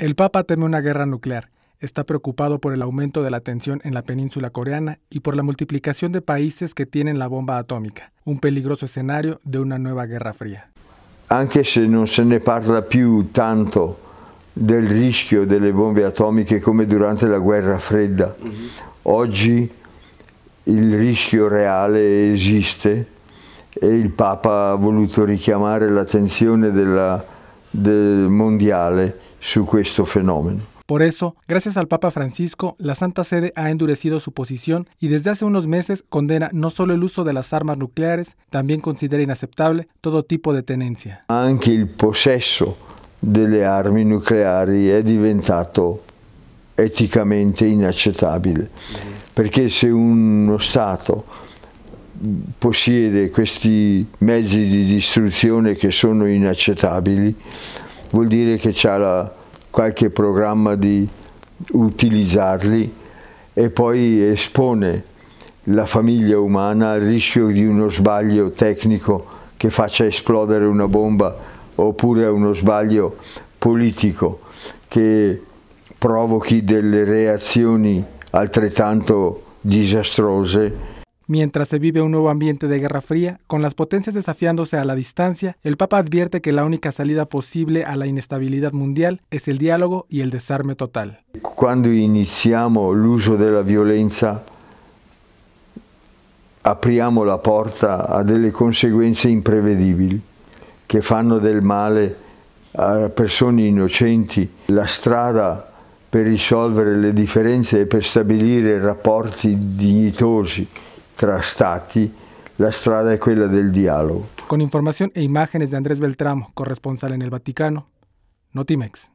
El Papa teme una guerra nuclear. Está preocupado por el aumento de la tensión en la península coreana y por la multiplicación de países que tienen la bomba atómica, un peligroso escenario de una nueva guerra fría. Aunque se no se ne parla più tanto del de las bombas atómicas como durante la guerra fredda, hoy mhm. el riesgo reale esiste e el Papa ha voluto richiamare l'attenzione la... mondiale su questo fenomeno. Por eso, gracias al Papa Francisco, la Santa Sede ha endurecido su posición y desde hace unos meses condena no solo el uso de las armas nucleares, también considera inaceptable todo tipo de tenencia. Anche il possesso delle armi nucleari è diventato eticamente inaccettabile, perché se uno Stato possiede questi mezzi di distruzione che sono inaccettabili, vuol dire che c'è qualche programma di utilizzarli e poi espone la famiglia umana al rischio di uno sbaglio tecnico che faccia esplodere una bomba oppure a uno sbaglio politico che provochi delle reazioni altrettanto disastrose Mientras se vive un nuevo ambiente de Guerra Fría, con las potencias desafiándose a la distancia, el Papa advierte que la única salida posible a la inestabilidad mundial es el diálogo y el desarme total. Cuando iniciamos el uso de la violencia, apriamo la porta a delle conseguenze imprevedibili che fanno del male a persone innocenti. La strada per risolvere le differenze e per stabilire rapporti dignitosi tra Stati, la strada è quella del dialogo. Con información e imágenes di Andrés Beltramo, corresponsale nel Vaticano, Notimex.